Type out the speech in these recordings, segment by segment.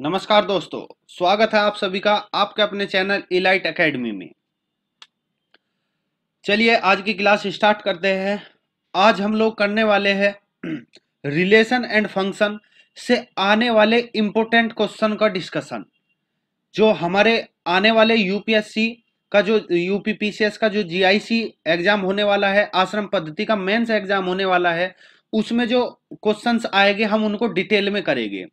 नमस्कार दोस्तों स्वागत है आप सभी का आपके अपने चैनल इलाइट एकेडमी में चलिए आज की क्लास स्टार्ट करते हैं आज हम लोग करने वाले हैं रिलेशन एंड फंक्शन से आने वाले इम्पोर्टेंट क्वेश्चन का डिस्कशन जो हमारे आने वाले यूपीएससी का जो यूपीपीसीएस का जो जीआईसी एग्जाम होने वाला है आश्रम पद्धति का मेन्स एग्जाम होने वाला है उसमें जो क्वेश्चंस आएंगे हम उनको डिटेल में करेंगे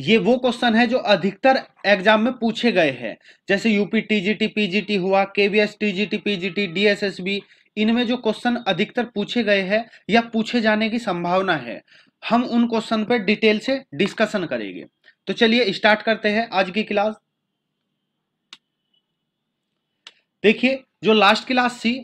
ये वो क्वेश्चन है जो अधिकतर एग्जाम में पूछे गए हैं जैसे यूपी टीजीटी पीजीटी हुआ केवीएस टीजीटी पीजीटी डीएसएसबी इनमें जो क्वेश्चन अधिकतर पूछे गए हैं या पूछे जाने की संभावना है हम उन क्वेश्चन पर डिटेल से डिस्कशन करेंगे तो चलिए स्टार्ट करते हैं आज की क्लास देखिए जो लास्ट क्लास थी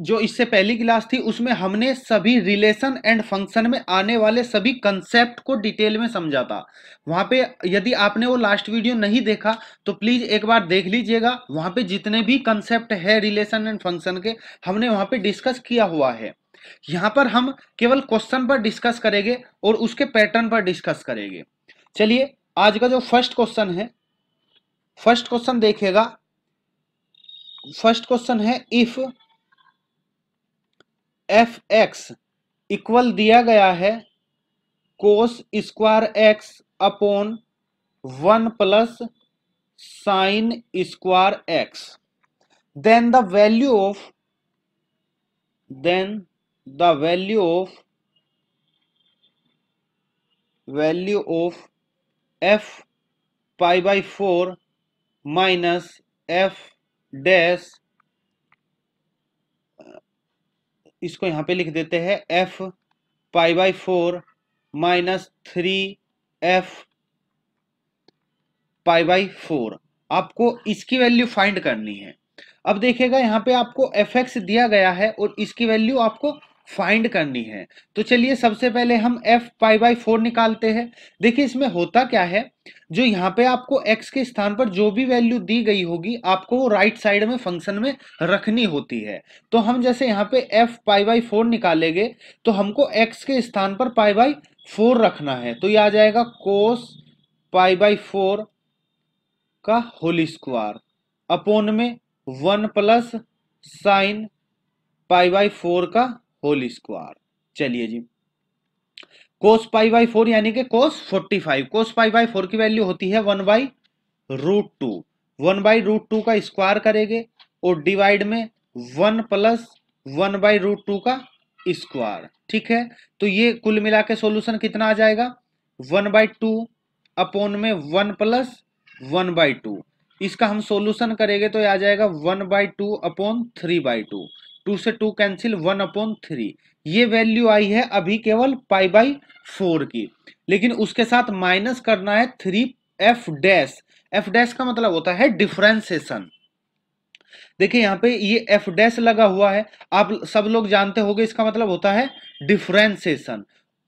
जो इससे पहली क्लास थी उसमें हमने सभी रिलेशन एंड फंक्शन में आने वाले सभी कंसेप्ट को डिटेल में समझा था वहां पे यदि आपने वो लास्ट वीडियो नहीं देखा तो प्लीज़ एक बार देख लीजिएगा वहां पे जितने भी कंसेप्ट है रिलेशन एंड फंक्शन के हमने वहां पे डिस्कस किया हुआ है यहाँ पर हम केवल क्वेश्चन पर डिस्कस करेंगे और उसके पैटर्न पर डिस्कस करेंगे चलिए आज का जो फर्स्ट क्वेश्चन है फर्स्ट क्वेश्चन देखेगा फर्स्ट क्वेश्चन है इफ़ एफ एक्स इक्वल दिया गया है cos square x upon one plus sine square x then the value of then the value of value of f pi by four minus f dash इसको यहाँ पे लिख देते हैं f pi by four minus three f pi by four आपको इसकी value find करनी है अब देखिएगा यहाँ पे आपको एफ एक्स दिया गया है और इसकी वैल्यू आपको फाइंड करनी है तो चलिए सबसे पहले हम एफ पाई बाई फोर निकालते हैं देखिए इसमें होता क्या है जो यहाँ पे आपको एक्स के स्थान पर जो भी वैल्यू दी गई होगी आपको वो राइट साइड में फंक्शन में रखनी होती है तो हम जैसे यहाँ पे एफ पाई बाई फोर निकालेंगे तो हमको एक्स के स्थान पर पाई बाई फोर रखना है तो ये आ जाएगा कोस पाई बाई फोर का होल स्क्वायर अपोन में one plus sine pi by four का होल स्क्वायर चलिए जी कोस पाई बाई फोर यानी कि cos forty five cos pi by four की वैल्यू होती है one by root two one by root two का स्क्वायर करेंगे और डिवाइड में one plus one by root two का स्क्वायर ठीक है तो ये कुल मिला के सोल्यूशन कितना आ जाएगा वन बाई टू अपोन में one plus one by two इसका हम सोल्यूशन करेंगे तो आ जाएगा one by two upon three by two two से two cancel one upon three ये वैल्यू आई है अभी केवल पाई बाई फोर की लेकिन उसके साथ माइनस करना है three f dash f dash का मतलब होता है डिफ्रेंसेशन देखिए यहाँ पे ये एफ डैश लगा हुआ है आप सब लोग जानते होंगे इसका मतलब होता है डिफ्रेंसेशन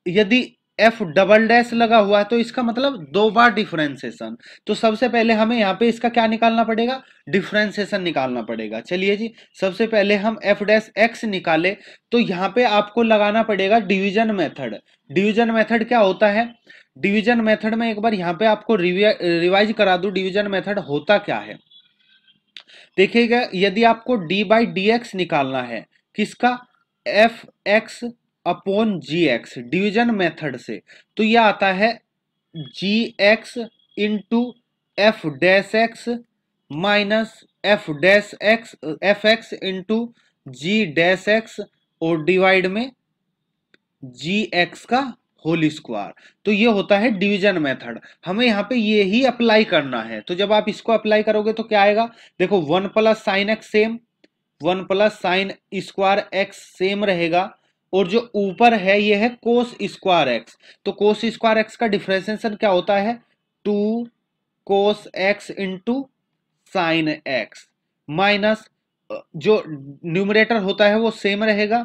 यदि एफ डबल डैश लगा हुआ है तो इसका मतलब दो बार डिफ्रेंसेशन तो सबसे पहले हमें यहाँ पे इसका क्या निकालना पड़ेगा डिफ्रेंसेशन निकालना पड़ेगा चलिए जी सबसे पहले हम एफ डैश एक्स निकाले तो यहाँ पे आपको लगाना पड़ेगा डिवीजन मेथड डिवीजन मेथड क्या होता है डिवीजन मेथड में एक बार यहाँ पे आपको रिवाइज करा दू डिवीजन मेथड होता क्या है देखिएगा यदि आपको डी बाई डी एक्स निकालना है किसका f x upon g x division method से तो यह आता है g x into f dash x minus f dash x f x into g dash x और डिवाइड में जी एक्स का होल स्क्वायर तो ये होता है डिवीजन मेथड हमें यहाँ पे ये ही अप्लाई करना है तो जब आप इसको अप्लाई करोगे तो क्या आएगा देखो one plus sine x same one plus sine square x same रहेगा और जो ऊपर है ये है कोस स्क्वायर एक्स तो कोस स्क्वायर एक्स का डिफ्रेंसिएशन क्या होता है two cos x into sine x minus जो न्यूमरेटर होता है वो सेम रहेगा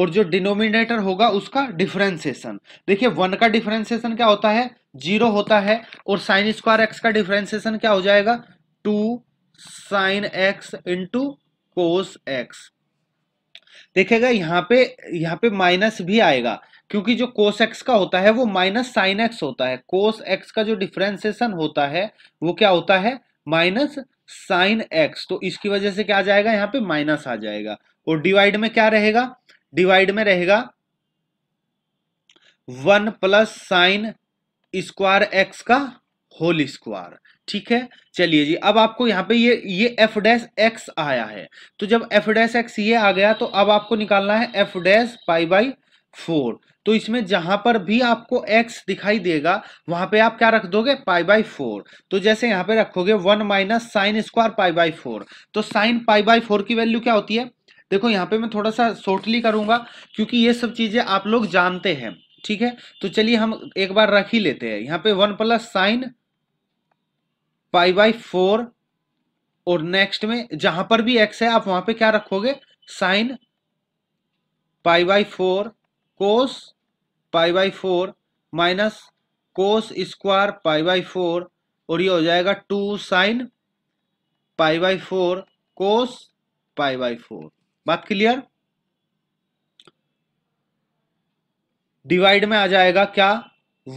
और जो डिनोमिनेटर होगा उसका डिफ्रेंसिएशन देखिए वन का डिफ्रेंसिएशन क्या होता है जीरो होता है और साइन स्क्वायर एक्स का डिफ्रेंसिएशन क्या हो जाएगा two sine x into cos x देखेगा यहाँ पे यहाँ पे माइनस भी आएगा क्योंकि जो कोस एक्स का होता है वो माइनस साइन एक्स होता है कोस एक्स का जो डिफ्रेंसिएशन होता है वो क्या होता है माइनस साइन एक्स तो इसकी वजह से क्या आ जाएगा यहाँ पे माइनस आ जाएगा और डिवाइड में क्या रहेगा डिवाइड में रहेगा one plus sine square x का होल स्क्वायर ठीक है चलिए जी अब आपको यहाँ पे ये ये एफ डैश एक्स आया है तो जब एफ डैश एक्स ये आ गया तो अब आपको निकालना है f dash pi by four तो इसमें जहां पर भी आपको x दिखाई देगा वहां पे आप क्या रख दोगे पाई बाई फोर तो जैसे यहाँ पे रखोगे one minus sine square pi by four तो साइन पाई बाई फोर की वैल्यू क्या होती है देखो यहाँ पे मैं थोड़ा सा शॉर्टली करूंगा क्योंकि ये सब चीजें आप लोग जानते हैं ठीक है तो चलिए हम एक बार रख ही लेते हैं यहाँ पे one plus sine pi by four और नेक्स्ट में जहां पर भी एक्स है आप वहां पे क्या रखोगे sine pi by four cos pi by four minus cos square pi by four और ये हो जाएगा two sine pi by four cos pi by four बात क्लियर डिवाइड में आ जाएगा क्या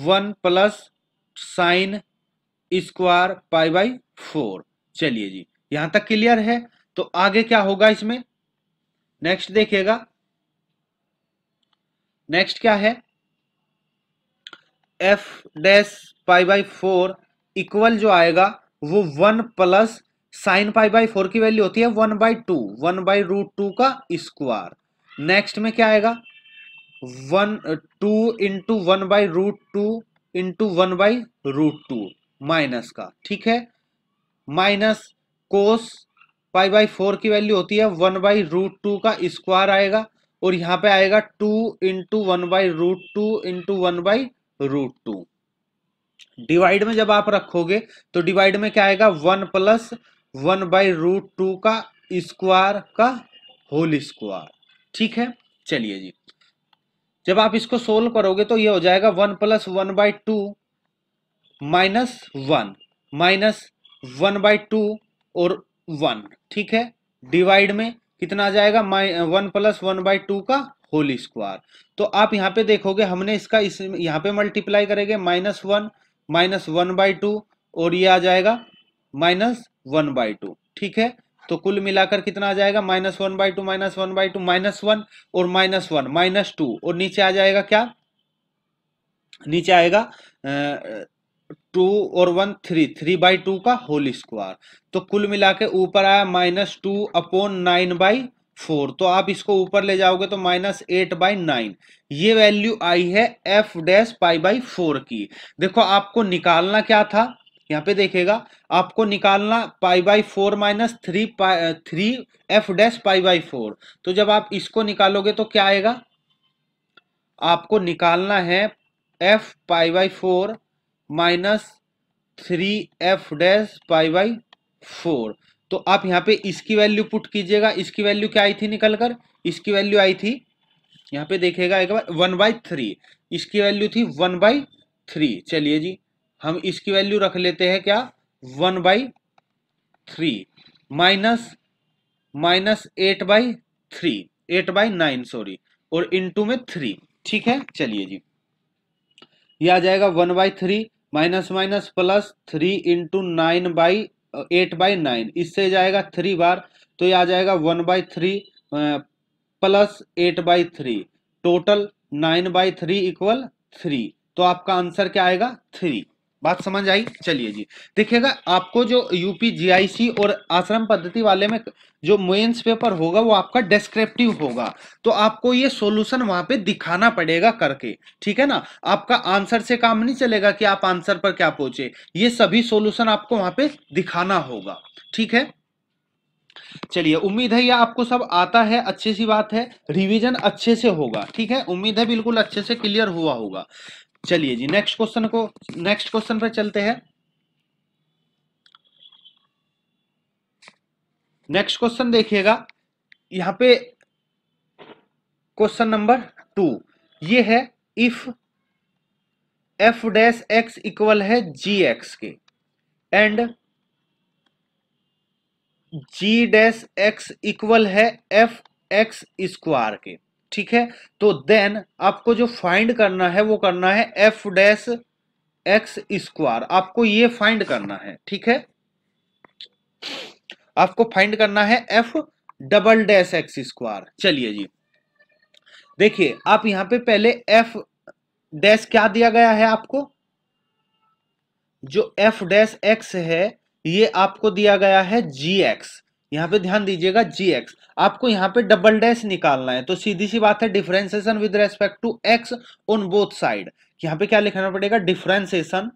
one plus sine square pi by four चलिए जी यहां तक क्लियर है तो आगे क्या होगा इसमें नेक्स्ट देखिएगा नेक्स्ट क्या है f dash pi by four equal जो आएगा वो one plus sine pi by four की वैल्यू होती है one by two one by root two का स्क्वायर नेक्स्ट में क्या आएगा one two into one by root two into one by root two minus का ठीक है minus cos pi by four की वैल्यू होती है वन बाई रूट टू का स्क्वायर आएगा और यहां पे आएगा two into one by root two into one by root two divide में जब आप रखोगे तो डिवाइड में क्या आएगा one plus one by root two का स्क्वायर का होल स्क्वायर ठीक है चलिए जी जब आप इसको सोल्व करोगे तो ये हो जाएगा one plus one by two minus one minus one by two और वन ठीक है डिवाइड में कितना आ जाएगा one plus one by two का होल स्क्वायर तो आप यहाँ पे देखोगे हमने इसका इस यहाँ पे मल्टीप्लाई करेंगे minus one minus one by two और ये आ जाएगा माइनस वन बाई टू ठीक है तो कुल मिलाकर कितना आ जाएगा minus one by two minus one by two minus one और माइनस वन माइनस टू और नीचे आ जाएगा क्या नीचे आएगा टू और one three three by two का होल स्क्वायर तो कुल मिला के ऊपर आया minus two upon nine by four तो आप इसको ऊपर ले जाओगे तो माइनस एट बाई नाइन ये वैल्यू आई है f dash pi by four की देखो आपको निकालना क्या था यहाँ पे देखेगा आपको निकालना pi by four minus three pi three f dash pi by four तो जब आप इसको निकालोगे तो क्या आएगा आपको निकालना है f pi by four minus three f dash pi by four तो आप यहाँ पे इसकी वैल्यू पुट कीजिएगा इसकी वैल्यू क्या आई थी निकल कर इसकी वैल्यू आई थी यहाँ पे देखेगा एक बार वन बाई थ्री इसकी वैल्यू थी वन बाई थ्री चलिए जी हम इसकी वैल्यू रख लेते हैं क्या one by three minus minus eight by three eight by nine sorry और इनटू में थ्री ठीक है चलिए जी ये आ जाएगा one by three minus minus plus three into nine by eight by nine इससे जाएगा थ्री बार तो ये आ जाएगा one by three plus eight by three total nine by three equal three तो आपका आंसर क्या आएगा थ्री बात समझ आई चलिए जी देखिएगा आपको जो यूपी जीआईसी और आश्रम पद्धति वाले में जो मेंस पेपर होगा वो आपका डिस्क्रिप्टिव होगा तो आपको ये सॉल्यूशन वहां पे दिखाना पड़ेगा करके ठीक है ना आपका आंसर से काम नहीं चलेगा कि आप आंसर पर क्या पहुंचे ये सभी सॉल्यूशन आपको वहां पे दिखाना होगा ठीक है चलिए उम्मीद है यह आपको सब आता है अच्छे सी बात है रिवीजन अच्छे से होगा ठीक है उम्मीद है बिल्कुल अच्छे से क्लियर हुआ होगा चलिए जी नेक्स्ट क्वेश्चन को नेक्स्ट क्वेश्चन पर चलते हैं नेक्स्ट क्वेश्चन देखिएगा यहां पे क्वेश्चन नंबर टू ये है if f dash x equal है जी एक्स के and g dash x equal है एफ एक्स स्क्वायर के ठीक है तो देन आपको जो फाइंड करना है वो करना है एफ डैश एक्स स्क्वायर आपको ये फाइंड करना है ठीक है आपको फाइंड करना है f double dash x square चलिए जी देखिए आप यहां पे पहले एफ डैश क्या दिया गया है आपको जो एफ डैश एक्स है ये आपको दिया गया है जी एक्स यहाँ पे ध्यान दीजिएगा जी एक्स आपको यहाँ पे डबल डैश निकालना है तो सीधी सी बात है differentiation with respect to x on both side यहाँ पे क्या लिखना पड़ेगा differentiation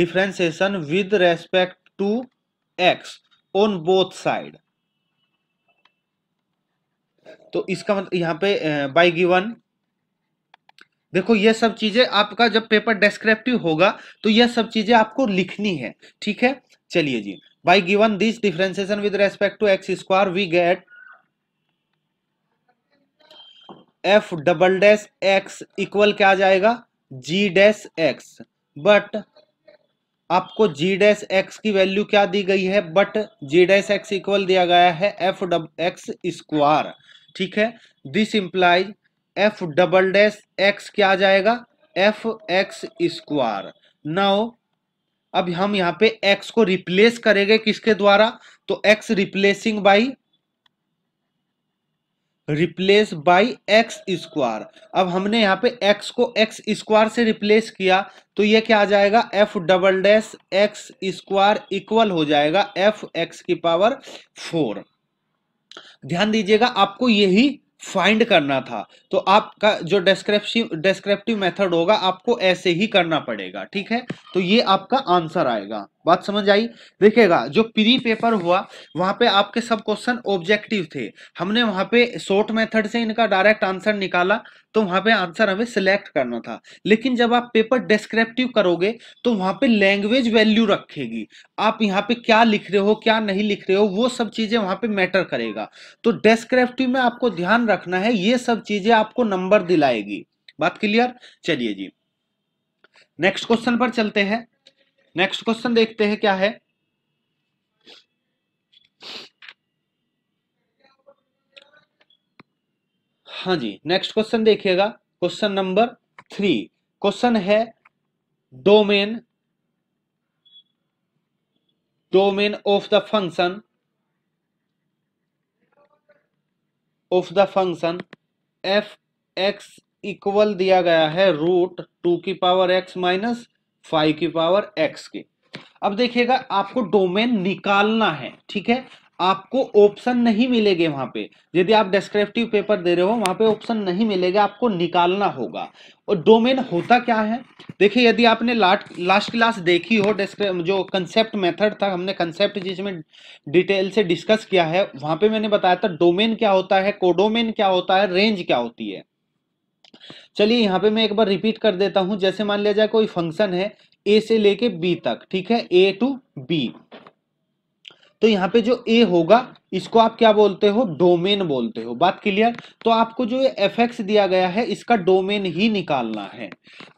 differentiation with respect to x on both side तो इसका मतलब यहाँ पे बाय गिवन देखो ये सब चीजें आपका जब पेपर डिस्क्रिप्टिव होगा तो ये सब चीजें आपको लिखनी है ठीक है चलिए जी by given this differentiation with respect to x square we get f double dash x equal क्या आ जाएगा जी डैश एक्स बट आपको जी डैश एक्स की वैल्यू क्या दी गई है but g dash x equal दिया गया है एफ डब एक्स स्क्वायर ठीक है this implies f double dash x क्या आ जाएगा एफ एक्स स्क्वायर नाउ अब हम यहाँ पे x को रिप्लेस करेंगे किसके द्वारा तो x replacing by replace by x square अब हमने यहाँ पे x को x स्क्वायर से रिप्लेस किया तो ये क्या आ जाएगा f double dash x square equal हो जाएगा f x की पावर फोर ध्यान दीजिएगा आपको यही फाइंड करना था तो आपका जो डेस्क्रिप्टिव डेस्क्रिप्टिव मेथड होगा आपको ऐसे ही करना पड़ेगा ठीक है तो ये आपका आंसर आएगा बात समझ आई देखिएगा जो प्री पेपर हुआ वहां पे आपके सब क्वेश्चन ऑब्जेक्टिव थे हमने वहां पे शॉर्ट मेथड से इनका डायरेक्ट आंसर निकाला तो वहां पे आंसर हमें सिलेक्ट करना था लेकिन जब आप पेपर डिस्क्रिप्टिव करोगे तो वहां पे लैंग्वेज वैल्यू रखेगी आप यहाँ पे क्या लिख रहे हो क्या नहीं लिख रहे हो वो सब चीजें वहां पे मैटर करेगा तो डेस्क्रिप्टिव में आपको ध्यान रखना है ये सब चीजें आपको नंबर दिलाएगी बात क्लियर चलिए जी नेक्स्ट क्वेश्चन पर चलते हैं नेक्स्ट क्वेश्चन देखते हैं क्या है हाँ जी नेक्स्ट क्वेश्चन देखिएगा क्वेश्चन नंबर थ्री क्वेश्चन है domain domain of the function of the function f x equal दिया गया है रूट टू की पावर एक्स माइनस फाइव की पावर एक्स की अब देखिएगा आपको डोमेन निकालना है ठीक है आपको ऑप्शन नहीं मिलेंगे वहां पे यदि आप डिस्क्रिप्टिव पेपर दे रहे हो वहां पे ऑप्शन नहीं मिलेगा आपको निकालना होगा और डोमेन होता क्या है देखिए यदि आपने लास्ट लास्ट क्लास देखी हो जो कंसेप्ट मेथड था हमने कंसेप्ट जिसमें डिटेल से डिस्कस किया है वहां पे मैंने बताया था डोमेन क्या होता है कोडोमेन क्या होता है रेंज क्या होती है चलिए यहाँ पे मैं एक बार रिपीट कर देता हूं जैसे मान लिया जाए कोई फंक्शन है ए से लेके बी तक ठीक है ए टू बी तो यहाँ पे जो ए होगा इसको आप क्या बोलते हो डोमेन बोलते हो बात क्लियर तो आपको जो एफ एक्स दिया गया है इसका डोमेन ही निकालना है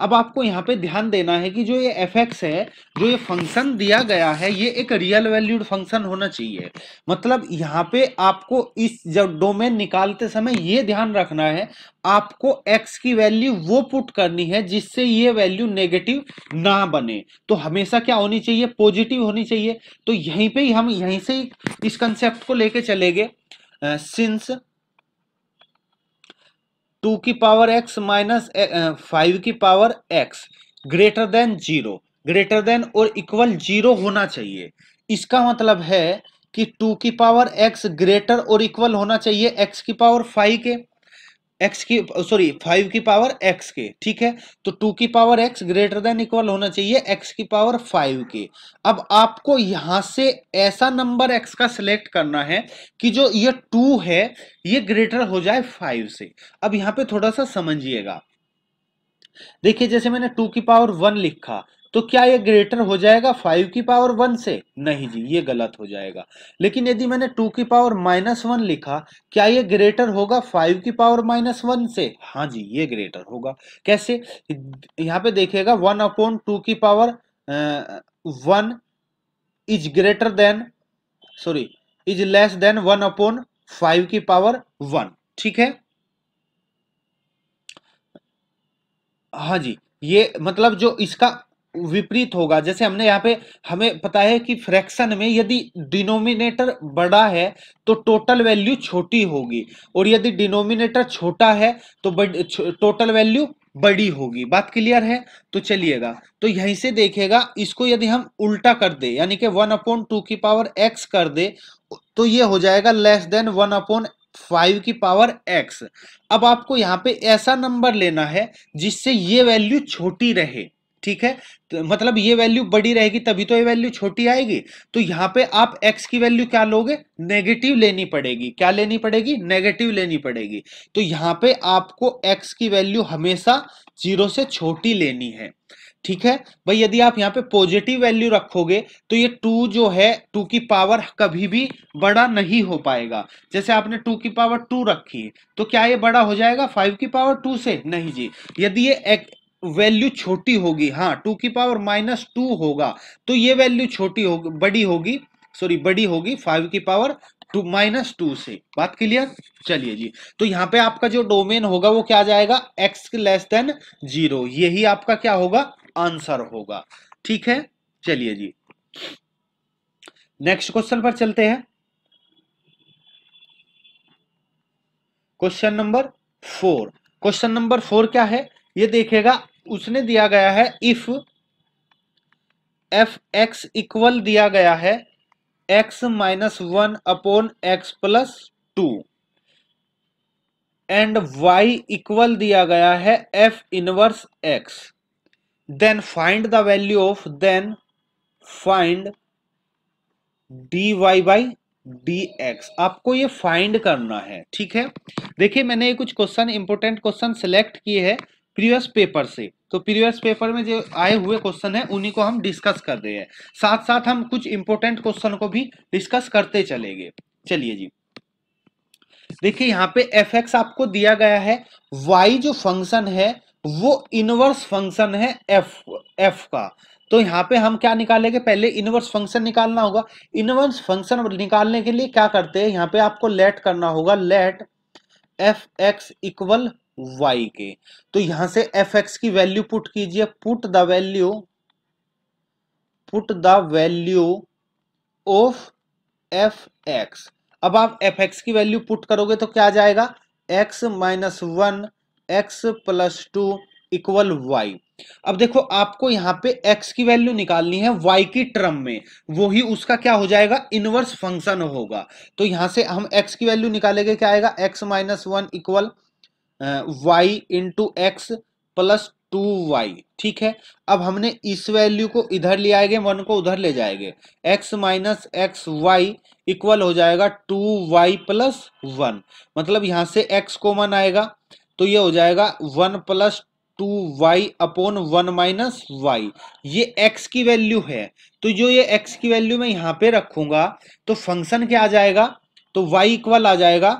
अब आपको यहाँ पे ध्यान देना है कि जो ये एफ एक्स है जो ये फंक्शन दिया गया है ये एक रियल वैल्यूड फंक्शन होना चाहिए मतलब यहाँ पे आपको इस जब डोमेन निकालते समय ये ध्यान रखना है आपको x की वैल्यू वो पुट करनी है जिससे ये वैल्यू नेगेटिव ना बने तो हमेशा क्या होनी चाहिए पॉजिटिव होनी चाहिए तो यहीं पे हम यहीं से इस कंसेप्ट को ले लेके चलेंगे सिंस टू की पावर एक्स माइनस फाइव की power x greater than zero greater than और इक्वल जीरो होना चाहिए इसका मतलब है कि टू की पावर एक्स ग्रेटर और इक्वल होना चाहिए एक्स की पावर फाइव के एक्स की सॉरी फाइव की पावर एक्स के ठीक है तो टू की power x greater than equal होना चाहिए एक्स की पावर फाइव के अब आपको यहां से ऐसा नंबर एक्स का सिलेक्ट करना है कि जो ये टू है ये ग्रेटर हो जाए फाइव से अब यहां पे थोड़ा सा समझिएगा देखिए जैसे मैंने टू की पावर वन लिखा तो क्या ये ग्रेटर हो जाएगा फाइव की पावर वन से नहीं जी ये गलत हो जाएगा लेकिन यदि मैंने टू की पावर माइनस वन लिखा क्या ये ग्रेटर होगा फाइव की पावर माइनस वन से हाँ जी ये ग्रेटर होगा कैसे यहाँ पे देखिएगा वन अपॉन टू की power one is greater than sorry is less than one upon five की पावर वन ठीक है हाँ जी ये मतलब जो इसका विपरीत होगा जैसे हमने यहाँ पे हमें पता है कि फ्रैक्शन में यदि डिनोमिनेटर बड़ा है तो टोटल वैल्यू छोटी होगी और यदि डिनोमिनेटर छोटा है तो टोटल वैल्यू बड़ी होगी बात क्लियर है तो चलिएगा तो यहीं से देखेगा इसको यदि हम उल्टा कर दे यानी कि वन अपॉन टू की पावर एक्स कर दे तो ये हो जाएगा less than one upon five की पावर एक्स अब आपको यहाँ पे ऐसा नंबर लेना है जिससे ये वैल्यू छोटी रहे ठीक है तो मतलब ये वैल्यू बड़ी रहेगी तभी तो ये वैल्यू छोटी आएगी तो यहाँ पे आप x की वैल्यू क्या लोगे नेगेटिव लेनी पड़ेगी क्या लेनी पड़ेगी नेगेटिव लेनी पड़ेगी तो यहाँ पे आपको x की वैल्यू हमेशा जीरो से छोटी लेनी है ठीक है भाई यदि आप यहाँ पे पॉजिटिव वैल्यू रखोगे तो ये टू जो है टू की पावर कभी भी बड़ा नहीं हो पाएगा जैसे आपने टू की पावर टू रखी तो क्या ये बड़ा हो जाएगा फाइव की पावर टू से नहीं जी यदि ये वैल्यू छोटी होगी हाँ टू की पावर माइनस टू होगा तो ये वैल्यू छोटी होगी बड़ी होगी सॉरी बड़ी होगी फाइव की पावर टू माइनस टू से बात क्लियर चलिए जी तो यहाँ पे आपका जो डोमेन होगा वो क्या जाएगा एक्स लेस देन जीरो यही आपका क्या होगा आंसर होगा ठीक है चलिए जी नेक्स्ट क्वेश्चन पर चलते हैं question number four question number four क्या है ये देखेगा उसने दिया गया है इफ एफ एक्स इक्वल दिया गया है x minus one upon x plus two and y equal दिया गया है f inverse x then find the value of then find d y by d x आपको ये फाइंड करना है ठीक है देखिए मैंने ये कुछ क्वेश्चन इंपोर्टेंट क्वेश्चन सेलेक्ट किए हैं प्रीवियस पेपर से तो प्रीवियस पेपर में जो आए हुए क्वेश्चन है उन्हीं को हम डिस्कस कर रहे हैं साथ साथ हम कुछ इंपोर्टेंट क्वेश्चन को भी डिस्कस करते चलेंगे चलिए जी देखिए यहाँ पे एफ एक्स आपको दिया गया है वाई जो फंक्शन है वो इनवर्स फंक्शन है एफ एफ का तो यहाँ पे हम क्या निकालेंगे पहले इनवर्स फंक्शन निकालना होगा इनवर्स फंक्शन निकालने के लिए क्या करते हैं यहाँ पे आपको लेट करना होगा let f x equal y के तो यहां से एफ एक्स की वैल्यू पुट कीजिए put the value put the value of f x अब आप एफ एक्स की वैल्यू पुट करोगे तो क्या जाएगा x minus one x plus two equal y अब देखो आपको यहां पे x की वैल्यू निकालनी है y की टर्म में वो ही उसका क्या हो जाएगा इनवर्स फंक्शन होगा तो यहां से हम x की वैल्यू निकालेंगे क्या आएगा x minus one equal y into x plus two y ठीक है अब हमने इस वैल्यू को इधर ले आएंगे वन को उधर ले जाएंगे x minus x y equal हो जाएगा टू वाई प्लस वन मतलब यहां से एक्स कॉमन आएगा तो ये हो जाएगा one plus two y upon one minus y ये एक्स की वैल्यू है तो जो ये एक्स की वैल्यू मैं यहाँ पे रखूंगा तो फंक्शन क्या आ जाएगा तो वाई इक्वल आ जाएगा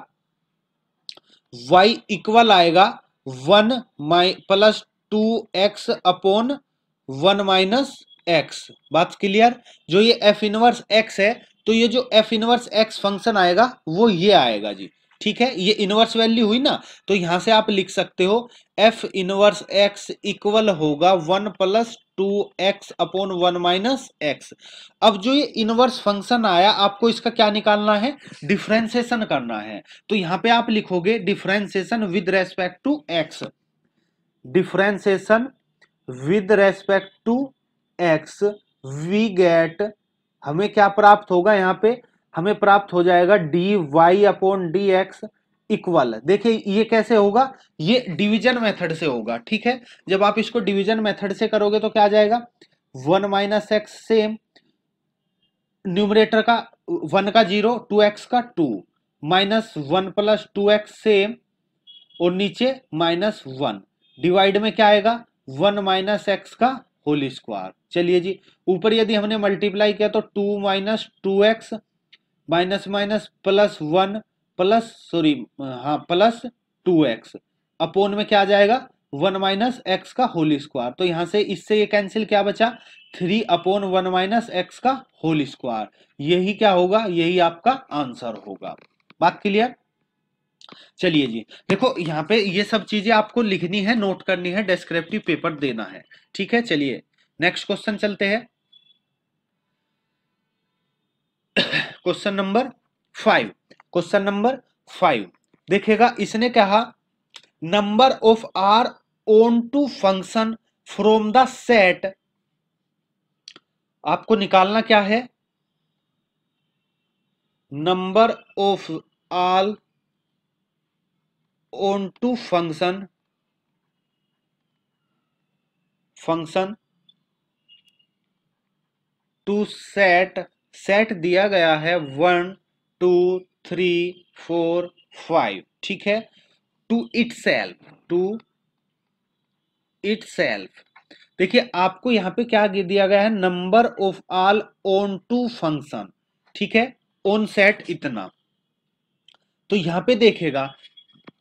y इक्वल आएगा वन माइ plus two x upon one minus x बात क्लियर जो ये एफ इनवर्स एक्स है तो ये जो एफ इनवर्स एक्स फंक्शन आएगा वो ये आएगा जी ठीक है ये इनवर्स वैल्यू हुई ना तो यहां से आप लिख सकते हो एफ इनवर्स एक्स इक्वल होगा one plus two x upon one minus x अब जो ये इनवर्स फंक्शन आया आपको इसका क्या निकालना है डिफ्रेंसिएशन करना है तो यहां पे आप लिखोगे differentiation with respect to x differentiation with respect to x we get हमें क्या प्राप्त होगा यहाँ पे हमें प्राप्त हो जाएगा d y upon d x equal देखिए ये कैसे होगा ये डिवीजन मेथड से होगा ठीक है जब आप इसको डिवीजन मेथड से करोगे तो क्या आ जाएगा one minus x same numerator का वन का जीरो टू एक्स का two minus one plus two x same और नीचे माइनस वन डिवाइड में क्या आएगा वन माइनस एक्स का होल स्क्वायर चलिए जी ऊपर यदि हमने मल्टीप्लाई किया तो two minus two x minus minus plus one plus sorry हाँ प्लस टू एक्स अपोन में क्या आ जाएगा वन माइनस एक्स का होल स्क्वायर तो यहां से इससे ये कैंसिल क्या बचा three upon one minus x का होल स्क्वायर यही क्या होगा यही आपका आंसर होगा बात क्लियर चलिए जी देखो यहाँ पे ये सब चीजें आपको लिखनी है नोट करनी है डेस्क्रिप्टिव पेपर देना है ठीक है चलिए नेक्स्ट क्वेश्चन चलते हैं question number five question number five देखिएगा इसने कहा number of all onto function from the set आपको निकालना क्या है number of all onto function function to set set दिया गया है one two three four five ठीक है to itself to itself देखिए आपको यहां पे क्या दिया गया है number of all onto function ठीक है ओन सेट इतना तो यहाँ पे देखेगा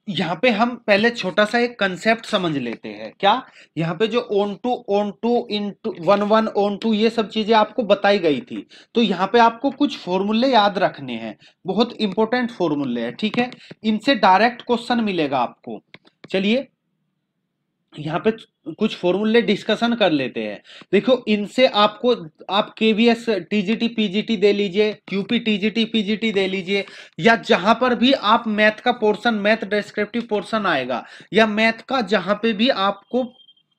यहाँ पे हम पहले छोटा सा एक कंसेप्ट समझ लेते हैं क्या यहाँ पे जो onto onto into one one onto ये सब चीजें आपको बताई गई थी तो यहाँ पे आपको कुछ फॉर्मूले याद रखने हैं बहुत इंपॉर्टेंट फॉर्मूले है ठीक है इनसे डायरेक्ट क्वेश्चन मिलेगा आपको चलिए यहाँ पे कुछ फॉर्मूले डिस्कशन कर लेते हैं देखो इनसे आपको आप केवीएस टीजीटी पीजीटी दे लीजिए क्यूपी टीजीटी पीजीटी दे लीजिए या जहां पर भी आप मैथ का पोर्शन मैथ डिस्क्रिप्टिव पोर्शन आएगा या मैथ का जहां पे भी आपको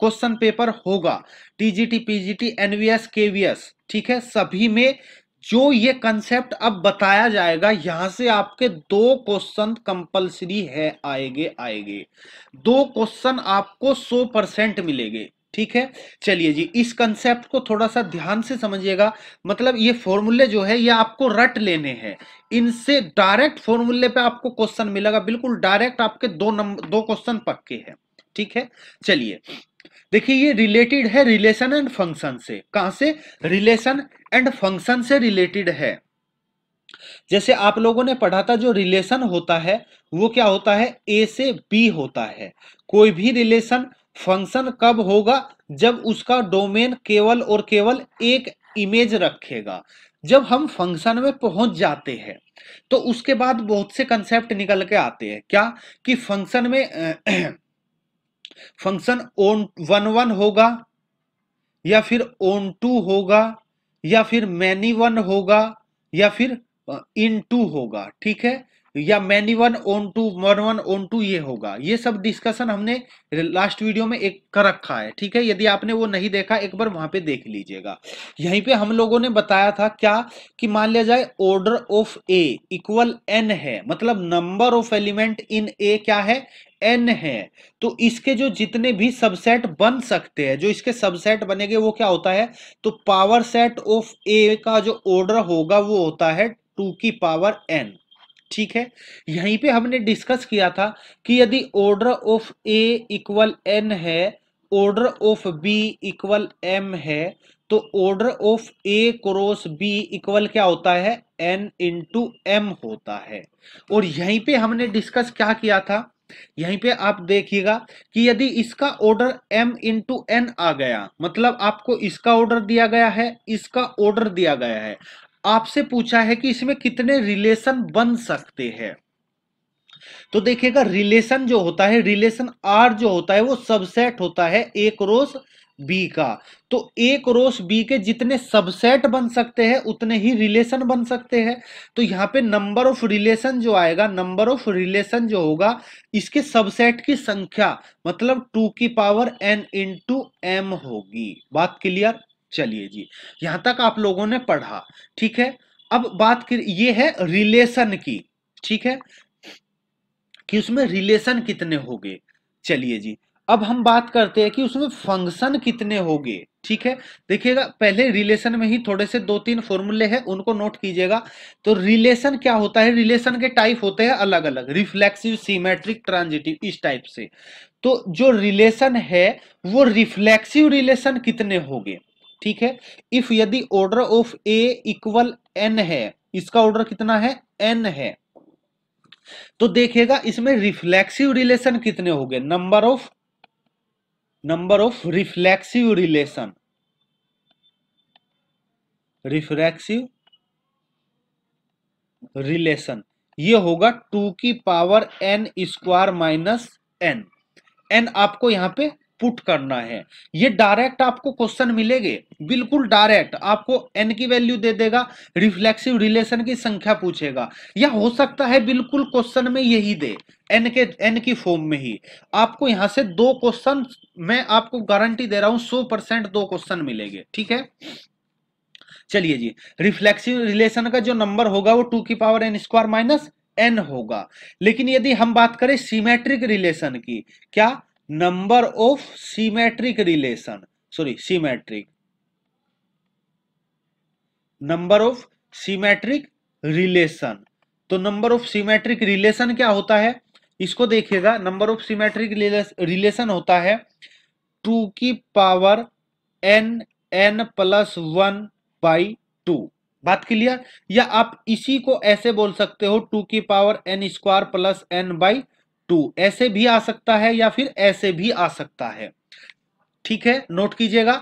क्वेश्चन पेपर होगा टीजीटी पीजीटी एनवीएस केवीएस ठीक है सभी में जो ये कंसेप्ट अब बताया जाएगा यहां से आपके दो क्वेश्चन कंपलसरी है आएंगे आएंगे दो क्वेश्चन आपको सो परसेंट मिलेंगे ठीक है चलिए जी इस कंसेप्ट को थोड़ा सा ध्यान से समझिएगा मतलब ये फॉर्मूले जो है ये आपको रट लेने हैं इनसे डायरेक्ट फॉर्मूले पे आपको क्वेश्चन मिलेगा बिल्कुल डायरेक्ट आपके दो नंबर दो क्वेश्चन पक्के हैं ठीक है चलिए देखिए ये रिलेटेड है रिलेशन एंड फंक्शन से कहा से रिलेशन एंड फंक्शन से रिलेटेड है जैसे आप लोगों ने पढ़ा था जो रिलेशन होता है वो क्या होता है ए से बी होता है कोई भी रिलेशन फंक्शन कब होगा जब उसका डोमेन केवल और केवल एक इमेज रखेगा जब हम फंक्शन में पहुंच जाते हैं तो उसके बाद बहुत से कंसेप्ट निकल के आते हैं क्या कि फंक्शन में फंक्शन ओन वन वन होगा या फिर ओन टू होगा या फिर मैनी वन होगा या फिर इन टू होगा ठीक है या many one onto one one onto ये होगा ये सब डिस्कशन हमने लास्ट वीडियो में एक कर रखा है ठीक है यदि आपने वो नहीं देखा एक बार वहां पे देख लीजिएगा यहीं पे हम लोगों ने बताया था क्या कि मान लिया जाए order of A equal n है मतलब number of element in A क्या है एन है तो इसके जो जितने भी सबसेट बन सकते हैं जो इसके सबसेट बनेंगे वो क्या होता है तो पावर सेट ऑफ ए का जो ऑर्डर होगा वो होता है टू की पावर एन ठीक है यहीं पे हमने डिस्कस किया था कि यदि order of A equal n है order of B equal m है तो order of A cross B equal क्या होता है एन इंटू एम होता है और यहीं पे हमने डिस्कस क्या किया था यहीं पे आप देखिएगा कि यदि इसका ऑर्डर m इंटू एन आ गया मतलब आपको इसका ऑर्डर दिया गया है इसका ऑर्डर दिया गया है आपसे पूछा है कि इसमें कितने रिलेशन बन सकते हैं तो देखिएगा रिलेशन जो होता है रिलेशन आर जो होता है वो सबसेट होता है एक रोज बी का तो ए क्रॉस बी के जितने सबसेट बन सकते हैं उतने ही रिलेशन बन सकते हैं तो यहाँ पे नंबर ऑफ रिलेशन जो आएगा नंबर ऑफ रिलेशन जो होगा इसके सबसेट की संख्या मतलब टू की power n into m होगी बात क्लियर चलिए जी यहां तक आप लोगों ने पढ़ा ठीक है अब बात कर ये है रिलेशन की ठीक है कि उसमें रिलेशन कितने हो गए चलिए जी अब हम बात करते हैं कि उसमें फंक्शन कितने होंगे ठीक है देखिएगा पहले रिलेशन में ही थोड़े से दो तीन फॉर्मूले हैं उनको नोट कीजिएगा तो रिलेशन क्या होता है रिलेशन के टाइप होते हैं अलग अलग रिफ्लेक्सिव सीमेट्रिक ट्रांजिटिव इस टाइप से तो जो रिलेशन है वो रिफ्लेक्सिव रिलेशन कितने होंगे ठीक है इफ यदि order of A equal n है इसका ऑर्डर कितना है एन है तो देखिएगा इसमें रिफ्लेक्सिव रिलेशन कितने हो गए number of number of reflexive relation reflexive relation ये होगा टू की power n square minus n n आपको यहां पे पुट करना है ये डायरेक्ट आपको क्वेश्चन मिलेंगे बिल्कुल डायरेक्ट आपको एन की वैल्यू दे देगा रिफ्लेक्सिव रिलेशन की संख्या पूछेगा या हो सकता है बिल्कुल क्वेश्चन में यही दे एन के एन की फॉर्म में ही आपको यहां से दो क्वेश्चन मैं आपको गारंटी दे रहा हूं सौ परसेंट दो क्वेश्चन मिलेंगे ठीक है चलिए जी रिफ्लेक्सिव रिलेशन का जो नंबर होगा वो टू की power n square minus n होगा लेकिन यदि हम बात करें सिमेट्रिक रिलेशन की क्या number of symmetric relation sorry symmetric number of symmetric relation तो नंबर ऑफ सीमेट्रिक रिलेशन क्या होता है इसको देखिएगा नंबर ऑफ सीमेट्रिक रिलेशन होता है टू की power n n plus one by two बात क्लियर या आप इसी को ऐसे बोल सकते हो टू की power n square plus n by two ऐसे भी आ सकता है या फिर ऐसे भी आ सकता है ठीक है नोट कीजिएगा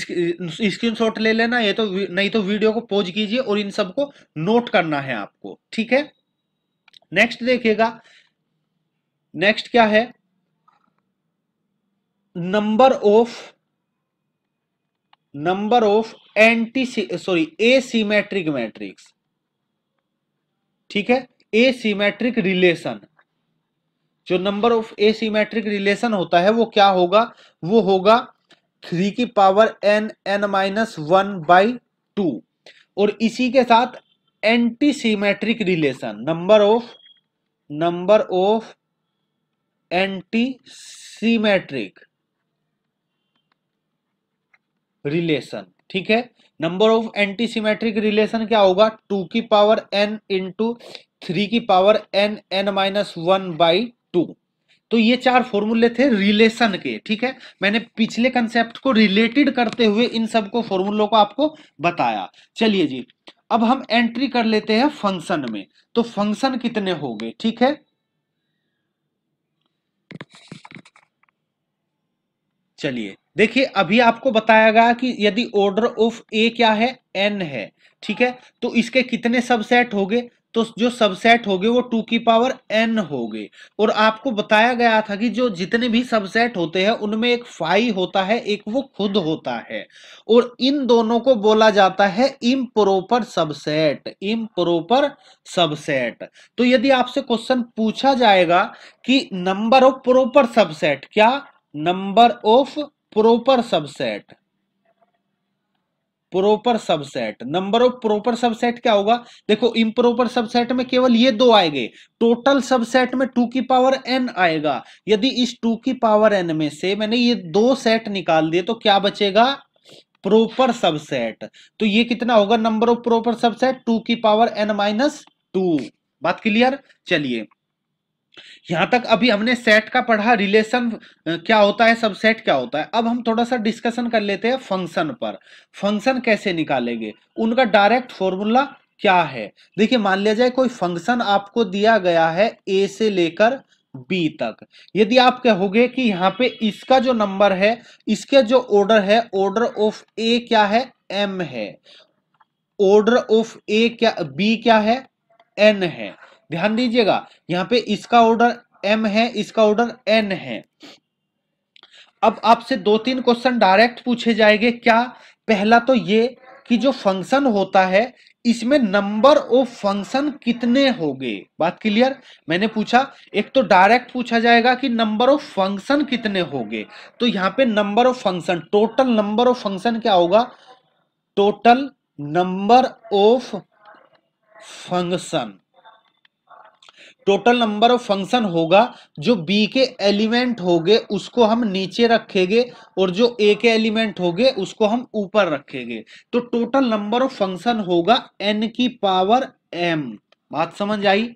स्क्रीन शॉट ले लेना ये तो नहीं तो वीडियो को पोज कीजिए और इन सबको नोट करना है आपको ठीक है नेक्स्ट देखिएगा नेक्स्ट क्या है number of number of anti sorry asymmetric matrix ठीक है एसीमेट्रिक रिलेशन जो नंबर ऑफ एसीमेट्रिक रिलेशन होता है वो क्या होगा वो होगा थ्री की power n n minus one by two और इसी के साथ anti symmetric relation number of number of anti symmetric relation ठीक है number of anti symmetric relation क्या होगा टू की पावर एन इंटू थ्री की power n n minus one by two तो ये चार फॉर्मूले थे रिलेशन के ठीक है मैंने पिछले कंसेप्ट को रिलेटेड करते हुए इन सबको फॉर्मूलों को आपको बताया चलिए जी अब हम एंट्री कर लेते हैं फंक्शन में तो फंक्शन कितने हो गए ठीक है चलिए देखिए अभी आपको बताया गया कि यदि ऑर्डर ऑफ ए क्या है एन है ठीक है तो इसके कितने सबसेट हो गए तो जो सबसेट हो गए वो टू की पावर एन हो गए और आपको बताया गया था कि जो जितने भी सबसेट होते हैं उनमें एक फाई होता है एक वो खुद होता है और इन दोनों को बोला जाता है प्रोपर सबसेट प्रोपर सबसेट तो यदि आपसे क्वेश्चन पूछा जाएगा कि नंबर ऑफ प्रोपर सबसेट क्या number of proper subset proper subset number of proper subset क्या होगा देखो इम्प्रोपर सबसेट में केवल ये दो आएंगे टोटल सबसेट में टू की पावर एन आएगा यदि इस टू की पावर एन में से मैंने ये दो सेट निकाल दिए तो क्या बचेगा प्रोपर सबसेट तो ये कितना होगा number of proper subset two की पावर एन माइनस टू बात क्लियर चलिए यहां तक अभी हमने सेट का पढ़ा रिलेशन क्या होता है सबसेट क्या होता है अब हम थोड़ा सा डिस्कशन कर लेते हैं फंक्शन पर फंक्शन कैसे निकालेंगे उनका डायरेक्ट फॉर्मूला क्या है देखिए मान लिया जाए कोई फंक्शन आपको दिया गया है ए से लेकर बी तक यदि आप कहोगे कि यहां पे इसका जो नंबर है इसके जो ऑर्डर है ऑर्डर ऑफ ए क्या है एम है ऑर्डर ऑफ ए क्या बी क्या है एन है ध्यान दीजिएगा यहाँ पे इसका ऑर्डर एम है इसका ऑर्डर एन है अब आपसे दो तीन क्वेश्चन डायरेक्ट पूछे जाएंगे क्या पहला तो ये कि जो फंक्शन होता है इसमें नंबर ऑफ फंक्शन कितने होंगे बात क्लियर मैंने पूछा एक तो डायरेक्ट पूछा जाएगा कि नंबर ऑफ फंक्शन कितने होंगे तो यहाँ पे number of function total number of function क्या होगा total number of function total number of function होगा जो बी के एलिमेंट होगे उसको हम नीचे रखेंगे और जो ए के एलिमेंट होगे उसको हम ऊपर रखेंगे तो टोटल नंबर ऑफ फंक्शन होगा एन की पावर एम बात समझ आई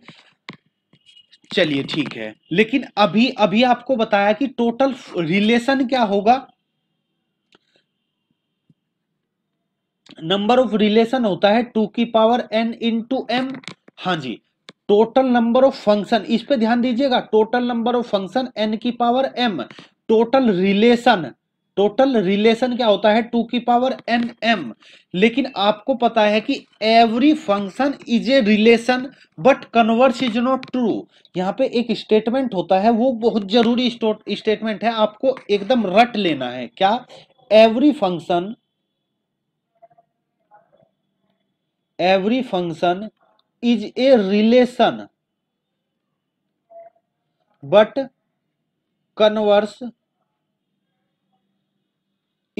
चलिए ठीक है लेकिन अभी अभी आपको बताया कि टोटल रिलेशन क्या होगा नंबर ऑफ रिलेशन होता है टू की power n into m हाँ जी टोटल नंबर ऑफ फंक्शन इस पे ध्यान दीजिएगा total number of function n की power m total relation total relation क्या होता है टू की पावर एन एम लेकिन आपको पता है कि every function is a relation but converse is not true यहाँ पे एक स्टेटमेंट होता है वो बहुत जरूरी स्टेटमेंट है आपको एकदम रट लेना है क्या every function every function is a relation but converse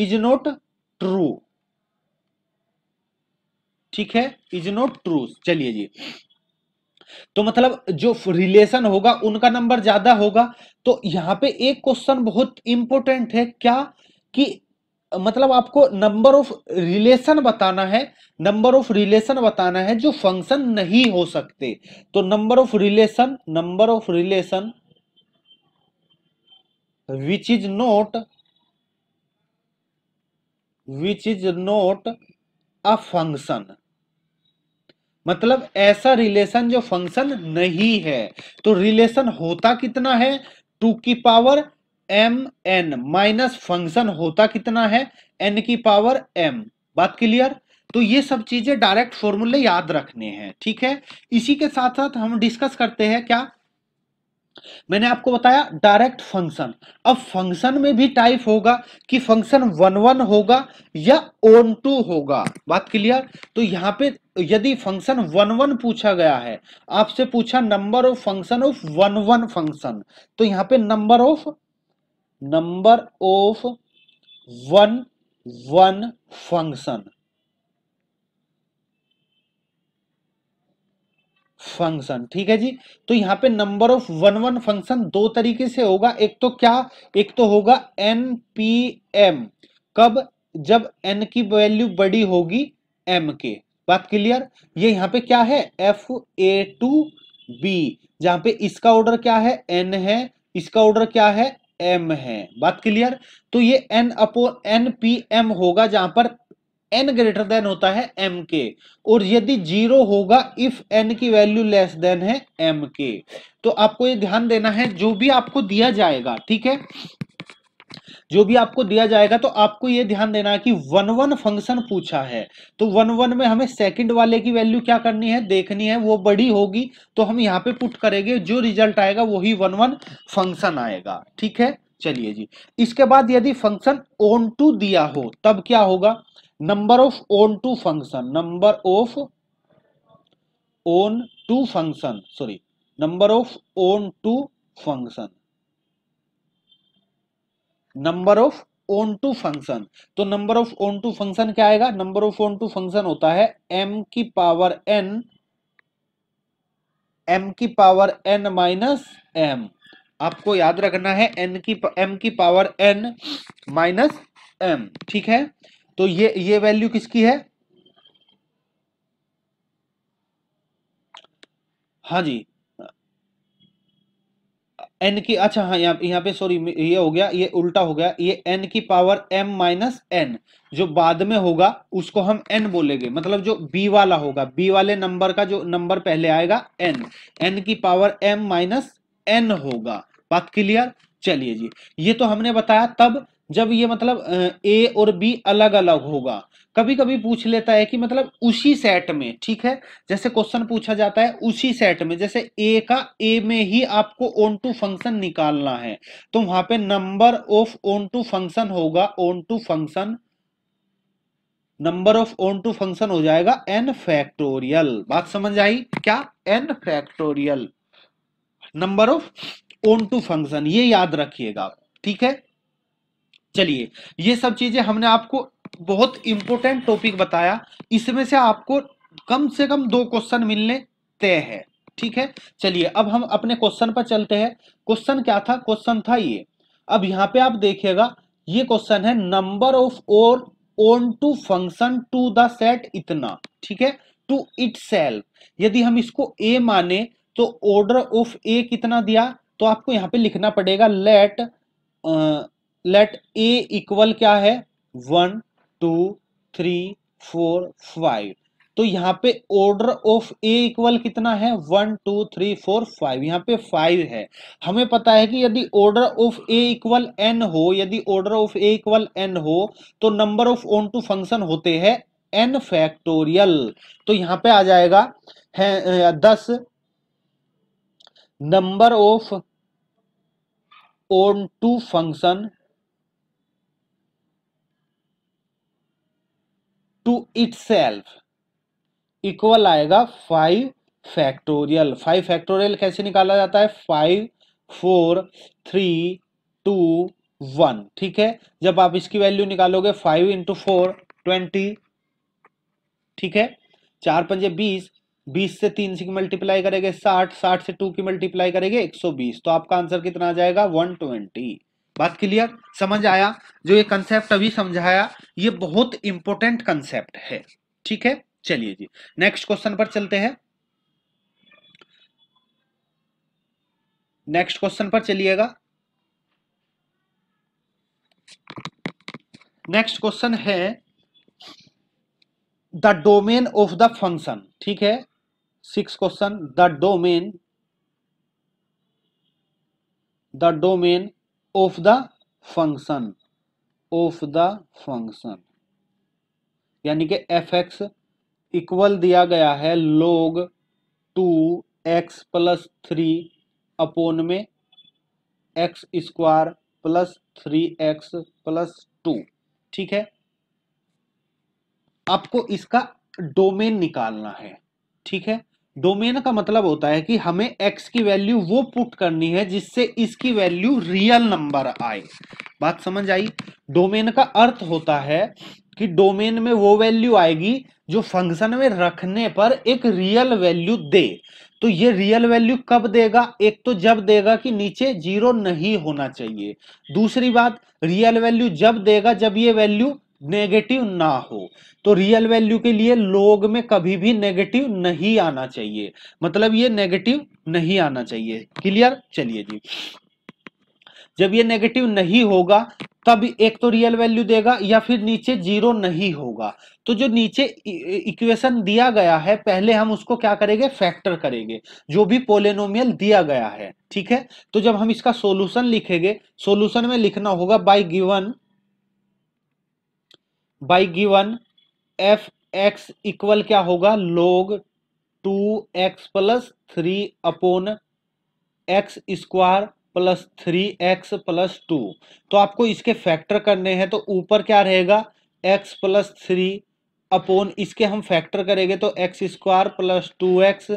is not true ठीक है इज नॉट ट्रू चलिए जी तो मतलब जो रिलेशन होगा उनका नंबर ज्यादा होगा तो यहां पे एक क्वेश्चन बहुत इंपॉर्टेंट है क्या कि मतलब आपको नंबर ऑफ रिलेशन बताना है नंबर ऑफ रिलेशन बताना है जो फंक्शन नहीं हो सकते तो number of relation number of relation which is not which is not a function मतलब ऐसा रिलेशन जो फंक्शन नहीं है तो रिलेशन होता कितना है टू की power m n minus function होता कितना है एन की पावर एम बात क्लियर तो ये सब चीजें डायरेक्ट फॉर्मूले याद रखने हैं ठीक है इसी के साथ साथ हम डिस्कस करते हैं क्या मैंने आपको बताया डायरेक्ट फंक्शन अब फंक्शन में भी टाइप होगा कि फंक्शन वन वन होगा या ओन टू होगा बात क्लियर तो यहाँ पे यदि फंक्शन वन वन पूछा गया है आपसे पूछा number of function of one one function तो यहाँ पे number of number of one one function function ठीक है जी तो यहां पे number of one one function दो तरीके से होगा एक तो क्या एक तो होगा एन पी एम कब जब एन की वैल्यू बड़ी होगी एम के बात क्लियर ये यहां पे क्या है एफ ए टू बी जहां पे इसका ऑर्डर क्या है एन है इसका ऑर्डर क्या है एम है बात क्लियर तो ये एन अपो एन पी एम होगा जहां पर एन ग्रेटर देन होता है एम के और यदि जीरो होगा इफ एन की वैल्यू लेस देन है एम के तो आपको ये ध्यान देना है जो भी आपको दिया जाएगा ठीक है जो भी आपको दिया जाएगा तो आपको ये ध्यान देना है कि वन वन फंक्शन पूछा है तो वन वन में हमें सेकंड वाले की वैल्यू क्या करनी है देखनी है वो बड़ी होगी तो हम यहाँ पे पुट करेंगे जो रिजल्ट आएगा वही वन वन फंक्शन आएगा ठीक है चलिए जी इसके बाद यदि फंक्शन ओन टू दिया हो तब क्या होगा number of onto function number of onto function sorry number of onto function number of onto function तो number of onto function क्या आएगा number of onto function होता है M की power N M की power N minus M आपको याद रखना है एन की एम की पावर एन माइनस एम ठीक है तो ये ये वैल्यू किसकी है हाँ जी एन की अच्छा हाँ यहाँ यहाँ पे सॉरी ये हो गया ये उल्टा हो गया ये एन की पावर एम माइनस एन जो बाद में होगा उसको हम एन बोलेंगे मतलब जो बी वाला होगा बी वाले नंबर का जो नंबर पहले आएगा एन एन की पावर एम माइनस एन होगा बात क्लियर चलिए जी ये तो हमने बताया तब जब ये मतलब ए और बी अलग अलग होगा कभी कभी पूछ लेता है कि मतलब उसी सेट में ठीक है जैसे क्वेश्चन पूछा जाता है उसी सेट में जैसे ए का ए में ही आपको ओन टू फंक्शन निकालना है तो वहां पे number of onto function होगा onto function number of onto function हो जाएगा एन फैक्टोरियल बात समझ आई क्या n factorial number of onto function ये याद रखिएगा ठीक है चलिए ये सब चीजें हमने आपको बहुत इंपॉर्टेंट टॉपिक बताया इसमें से आपको कम से कम दो क्वेश्चन मिलने तय है ठीक है चलिए अब हम अपने क्वेश्चन पर चलते हैं क्वेश्चन क्या था क्वेश्चन था ये अब यहाँ पे आप देखिएगा ये क्वेश्चन है नंबर ऑफ और onto function to the set इतना ठीक है टू इट यदि हम इसको ए माने तो ऑर्डर ऑफ ए कितना दिया तो आपको यहाँ पे लिखना पड़ेगा लेट लेट ए इक्वल क्या है one two three four five तो यहाँ पे ऑर्डर ऑफ ए इक्वल कितना है one two three four five यहाँ पे फाइव है हमें पता है कि यदि order of A equal n हो यदि order of A equal n हो तो number of onto function होते हैं एन फैक्टोरियल तो यहाँ पे आ जाएगा है दस number of onto function to self equal आएगा फाइव फैक्टोरियल फाइव फैक्टोरियल कैसे निकाला जाता है five four three two one ठीक है जब आप इसकी वैल्यू निकालोगे फाइव इंटू फोर ट्वेंटी ठीक है चार पंजे बीस बीस से तीन से मल्टीप्लाई करेंगे साठ साठ से टू की मल्टीप्लाई करेंगे एक सौ बीस तो आपका आंसर कितना आ जाएगा वन ट्वेंटी बात क्लियर समझ आया जो ये कंसेप्ट अभी समझाया ये बहुत इंपॉर्टेंट कंसेप्ट है ठीक है चलिए जी नेक्स्ट क्वेश्चन पर चलते हैं नेक्स्ट क्वेश्चन पर चलिएगा नेक्स्ट क्वेश्चन है the domain of the function ठीक है six question the domain the domain of the function of the function यानी कि एफ एक्स इक्वल दिया गया है log two x plus three upon में x square plus three x plus two ठीक है आपको इसका डोमेन निकालना है ठीक है डोमेन का मतलब होता है कि हमें एक्स की वैल्यू वो पुट करनी है जिससे इसकी वैल्यू रियल नंबर आए बात समझ आई डोमेन का अर्थ होता है कि डोमेन में वो वैल्यू आएगी जो फंक्शन में रखने पर एक रियल वैल्यू दे तो ये रियल वैल्यू कब देगा एक तो जब देगा कि नीचे जीरो नहीं होना चाहिए दूसरी बात रियल वैल्यू जब देगा जब ये वैल्यू नेगेटिव ना हो तो रियल वैल्यू के लिए लोग में कभी भी नेगेटिव नहीं आना चाहिए मतलब ये नेगेटिव नहीं आना चाहिए क्लियर चलिए जी जब ये नेगेटिव नहीं होगा तब एक तो रियल वैल्यू देगा या फिर नीचे जीरो नहीं होगा तो जो नीचे इक्वेशन e, e, दिया गया है पहले हम उसको क्या करेंगे फैक्टर करेंगे जो भी पोलेनोमियल दिया गया है ठीक है तो जब हम इसका सोल्यूशन लिखेंगे सोल्यूशन में लिखना होगा by given by given f x equal क्या होगा log two x plus three upon x square plus three x plus two तो आपको इसके फैक्टर करने हैं तो ऊपर क्या रहेगा एक्स प्लस थ्री अपोन इसके हम फैक्टर करेंगे तो x square plus two x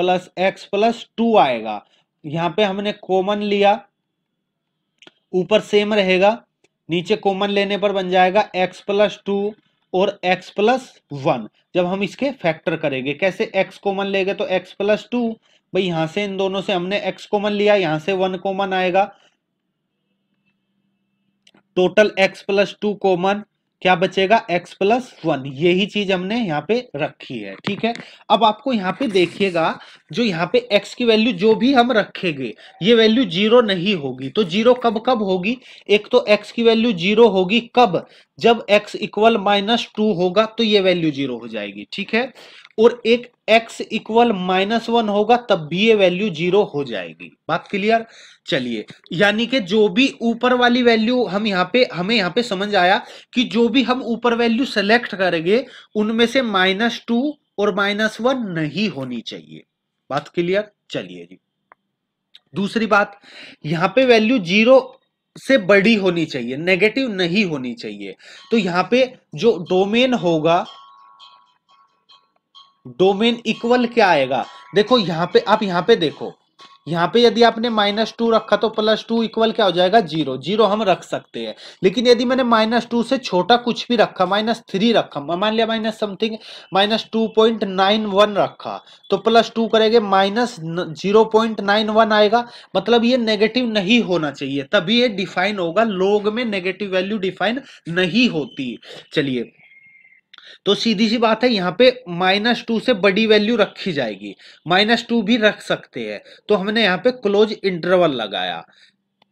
plus x plus two आएगा यहाँ पे हमने कॉमन लिया ऊपर सेम रहेगा नीचे कॉमन लेने पर बन जाएगा एक्स प्लस टू और x प्लस वन जब हम इसके फैक्टर करेंगे कैसे x कॉमन लेंगे तो x प्लस टू भाई यहां से इन दोनों से हमने x कॉमन लिया यहां से वन कॉमन आएगा total x plus two common क्या बचेगा x प्लस वन यही चीज हमने यहाँ पे रखी है ठीक है अब आपको यहाँ पे देखिएगा जो यहाँ पे x की वैल्यू जो भी हम रखेंगे ये वैल्यू जीरो नहीं होगी तो जीरो कब कब होगी एक तो x की वैल्यू जीरो होगी कब जब x इक्वल माइनस टू होगा तो ये वैल्यू जीरो हो जाएगी ठीक है और एक x इक्वल माइनस वन होगा तब भी ये वैल्यू जीरो हो जाएगी बात क्लियर चलिए यानी कि जो भी ऊपर वाली वैल्यू हम यहाँ पे हमें यहाँ पे समझ आया कि जो भी हम ऊपर वैल्यू सेलेक्ट करेंगे उनमें से माइनस टू और माइनस वन नहीं होनी चाहिए बात क्लियर चलिए जी दूसरी बात यहाँ पे वैल्यू जीरो से बड़ी होनी चाहिए नेगेटिव नहीं होनी चाहिए तो यहाँ पे जो डोमेन होगा डोमेन इक्वल क्या आएगा देखो यहाँ पे आप यहाँ पे देखो यहाँ पे यदि आपने माइनस टू रखा तो प्लस टू इक्वल क्या हो जाएगा जीरो जीरो हम रख सकते हैं लेकिन यदि मैंने माइनस टू से छोटा कुछ भी रखा माइनस थ्री रखा मान लिया minus something minus two point nine one रखा तो प्लस टू करेंगे minus zero point nine one आएगा मतलब ये नेगेटिव नहीं होना चाहिए तभी ये डिफाइन होगा लोग में नेगेटिव वैल्यू डिफाइन नहीं होती चलिए तो सीधी सी बात है यहाँ पे माइनस टू से बड़ी वैल्यू रखी जाएगी माइनस टू भी रख सकते हैं तो हमने यहाँ पे क्लोज इंटरवल लगाया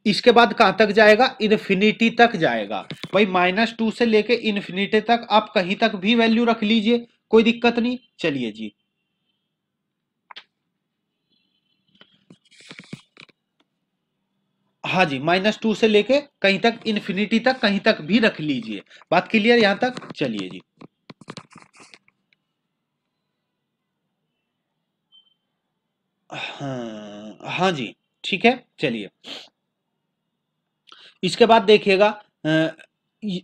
इसके बाद कहां तक जाएगा इन्फिनिटी तक जाएगा भाई माइनस टू से लेके इन्फिनिटी तक आप कहीं तक भी वैल्यू रख लीजिए कोई दिक्कत नहीं चलिए जी हाँ जी माइनस टू से लेके कहीं तक इन्फिनिटी तक कहीं तक भी रख लीजिए बात क्लियर यहां तक चलिए जी हाँ हाँ जी ठीक है चलिए इसके बाद देखिएगा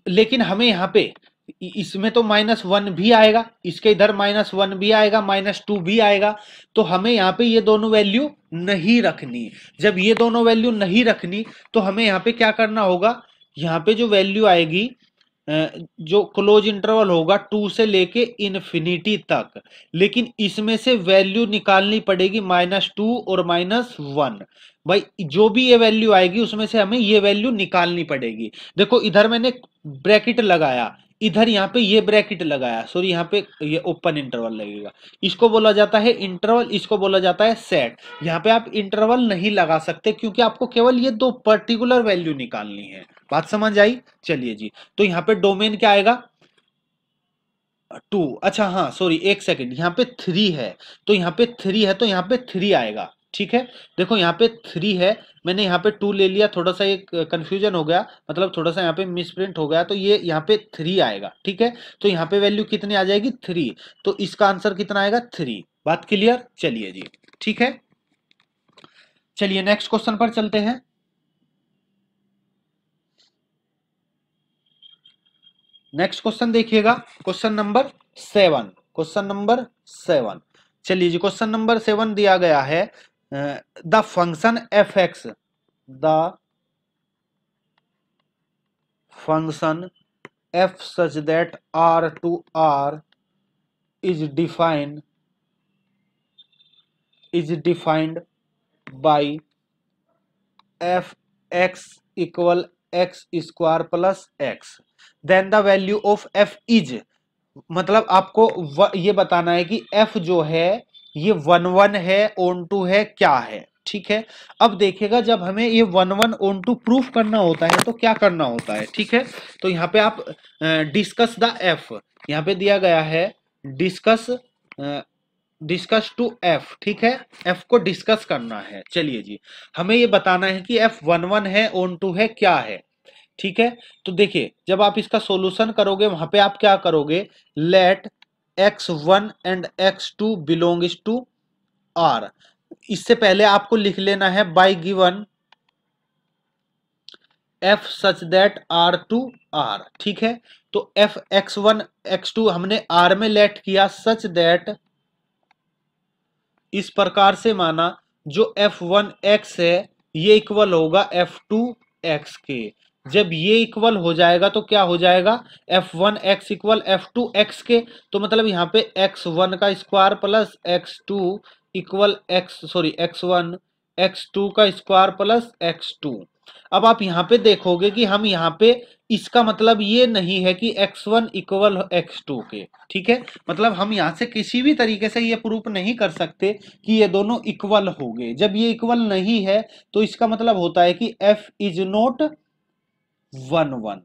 लेकिन हमें यहाँ पे इसमें तो माइनस वन भी आएगा इसके इधर माइनस वन भी आएगा माइनस टू भी आएगा तो हमें यहाँ पे ये दोनों वैल्यू नहीं रखनी जब ये दोनों वैल्यू नहीं रखनी तो हमें यहाँ पे क्या करना होगा यहाँ पे जो वैल्यू आएगी जो क्लोज इंटरवल होगा टू से लेके इन्फिनिटी तक लेकिन इसमें से वैल्यू निकालनी पड़ेगी माइनस टू और माइनस वन भाई जो भी ये वैल्यू आएगी उसमें से हमें ये वैल्यू निकालनी पड़ेगी देखो इधर मैंने ब्रैकेट लगाया इधर यहाँ पे ये ब्रैकेट लगाया सॉरी यहाँ पे ये ओपन इंटरवल लगेगा इसको बोला जाता है इंटरवल इसको बोला जाता है सेट यहाँ पे आप इंटरवल नहीं लगा सकते क्योंकि आपको केवल ये दो पर्टिकुलर वैल्यू निकालनी है बात समझ आई चलिए जी तो यहाँ पे डोमेन क्या आएगा टू अच्छा हाँ सॉरी एक सेकेंड यहाँ पे थ्री है तो यहाँ पे थ्री है तो यहाँ पे थ्री आएगा ठीक है देखो यहाँ पे थ्री है मैंने यहाँ पे टू ले लिया थोड़ा सा एक कन्फ्यूजन हो गया मतलब थोड़ा सा यहाँ पे मिसप्रिंट हो गया तो ये यहाँ पे थ्री आएगा ठीक है तो यहाँ पे वैल्यू कितनी आ जाएगी थ्री तो इसका आंसर कितना आएगा थ्री बात क्लियर चलिए जी ठीक है चलिए नेक्स्ट क्वेश्चन पर चलते हैं नेक्स्ट क्वेश्चन देखिएगा question number seven question number seven चलिए जी क्वेश्चन नंबर सेवन दिया गया है the function f x the function f such that R to R is defined is defined by f x equal x square plus x then the value of f is मतलब आपको ये बताना है कि F जो है ये one one है ओन टू है क्या है ठीक है अब देखेगा जब हमें ये one one onto proof करना होता है तो क्या करना होता है ठीक है तो यहाँ पे आप डिस्कस द एफ यहाँ पे दिया गया है डिस्कस डिस्कस टू एफ ठीक है एफ को डिस्कस करना है चलिए जी हमें ये बताना है कि एफ वन वन है ओन टू है क्या है ठीक है तो देखिए जब आप इसका सोल्यूशन करोगे वहां पे आप क्या करोगे let x one and x two belongs to R इससे पहले आपको लिख लेना है by given f such that R to R ठीक है तो f x one x two हमने आर में लेट किया सच दैट इस प्रकार से माना जो एफ वन एक्स है ये इक्वल होगा एफ टू एक्स के जब ये इक्वल हो जाएगा तो क्या हो जाएगा f one x equal f two x के तो मतलब यहाँ पे एक्स वन का square plus x two equal x sorry x one x two का स्क्वायर प्लस एक्स टू अब आप यहाँ पे देखोगे कि हम यहाँ पे इसका मतलब ये नहीं है कि x1 one equal x to के ठीक है मतलब हम यहाँ से किसी भी तरीके से ये प्रूफ नहीं कर सकते कि ये दोनों इक्वल हो गए जब ये इक्वल नहीं है तो इसका मतलब होता है कि f is not one one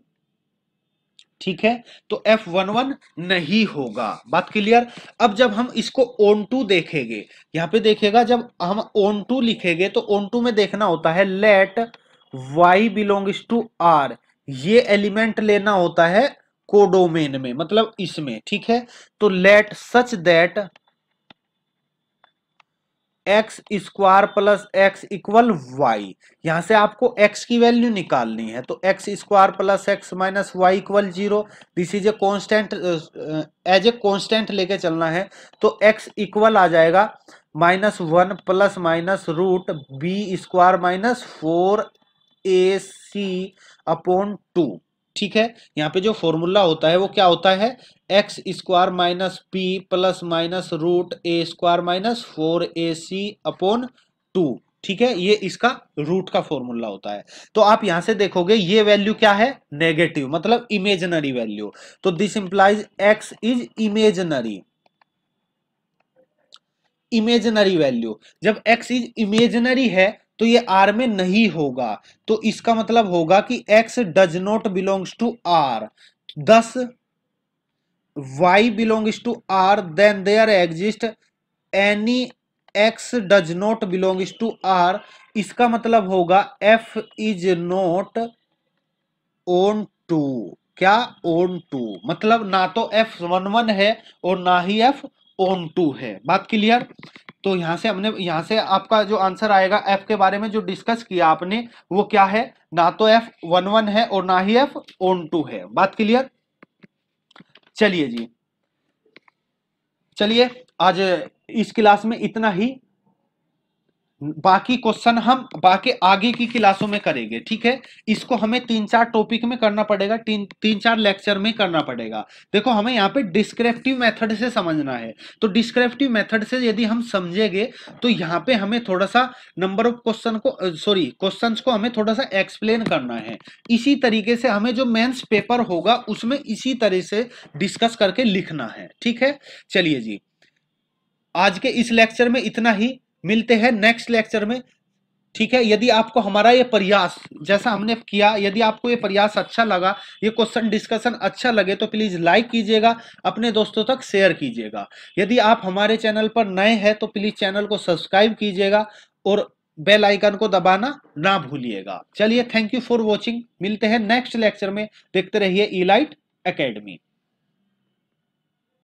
ठीक है तो एफ वन वन नहीं होगा बात क्लियर अब जब हम इसको ओन टू देखेंगे यहां पे देखेगा जब हम ओन टू लिखेंगे तो ओन टू में देखना होता है let y belongs to R ये एलिमेंट लेना होता है कोडोमेन में मतलब इसमें ठीक है तो let such that x square plus x equal y यहां से आपको एक्स की वैल्यू निकालनी है तो x square plus x minus y equal zero this is a constant as a constant लेके चलना है तो एक्स इक्वल आ जाएगा minus one plus minus root b square minus four a c upon two ठीक है यहाँ पे जो फॉर्मूला होता है वो क्या होता है x square minus p plus minus root a square minus four a c upon two ठीक है ये इसका रूट का फॉर्मूला होता है तो आप यहां से देखोगे ये वैल्यू क्या है नेगेटिव मतलब इमेजनरी वैल्यू तो this implies x is imaginary imaginary value जब एक्स इज इमेजनरी है तो ये आर में नहीं होगा तो इसका मतलब होगा कि x does not belongs to R thus y belongs to R then there exist any x does not belongs to R इसका मतलब होगा f is not onto क्या ओन टू मतलब ना तो एफ वन वन है और ना ही एफ ओन टू है बात क्लियर तो यहाँ से हमने यहाँ से आपका जो आंसर आएगा एफ के बारे में जो डिस्कस किया आपने वो क्या है ना तो एफ वन वन है और ना ही एफ ओन टू है बात क्लियर चलिए जी चलिए आज इस क्लास में इतना ही बाकी क्वेश्चन हम बाकी आगे की क्लासों में करेंगे ठीक है इसको हमें तीन चार टॉपिक में करना पड़ेगा तीन तीन चार लेक्चर में करना पड़ेगा देखो हमें यहाँ पे डिस्क्रिप्टिव मेथड से समझना है तो डिस्क्रिप्टिव मेथड से यदि हम समझेंगे तो यहाँ पे हमें थोड़ा सा नंबर ऑफ क्वेश्चन को सॉरी क्वेश्चन को हमें थोड़ा सा एक्सप्लेन करना है इसी तरीके से हमें जो मेन्स पेपर होगा उसमें इसी तरह से डिस्कस करके लिखना है ठीक है चलिए जी आज के इस लेक्चर में इतना ही मिलते हैं नेक्स्ट लेक्चर में ठीक है यदि आपको हमारा ये प्रयास जैसा हमने किया यदि आपको ये प्रयास अच्छा लगा ये क्वेश्चन डिस्कशन अच्छा लगे तो प्लीज़ लाइक कीजिएगा अपने दोस्तों तक शेयर कीजिएगा यदि आप हमारे चैनल पर नए हैं तो प्लीज़ चैनल को सब्सक्राइब कीजिएगा और बेल आइकन को दबाना ना भूलिएगा चलिए थैंक यू फॉर वॉचिंग मिलते हैं नेक्स्ट लेक्चर में देखते रहिए ई लाइट अकेडमी